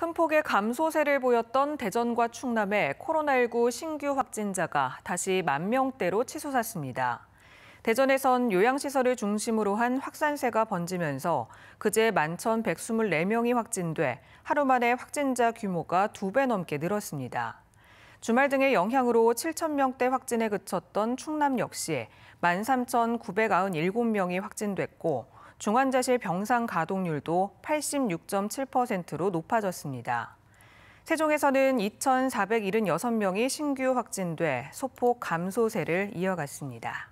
큰 폭의 감소세를 보였던 대전과 충남의 코로나19 신규 확진자가 다시 만 명대로 치솟았습니다. 대전에선 요양시설을 중심으로 한 확산세가 번지면서 그제 11,124명이 확진돼 하루 만에 확진자 규모가 두 배 넘게 늘었습니다. 주말 등의 영향으로 7,000명대 확진에 그쳤던 충남 역시 13,997명이 확진됐고 중환자실 병상 가동률도 86.7%로 높아졌습니다. 세종에서는 2,476명이 신규 확진돼 소폭 감소세를 이어갔습니다.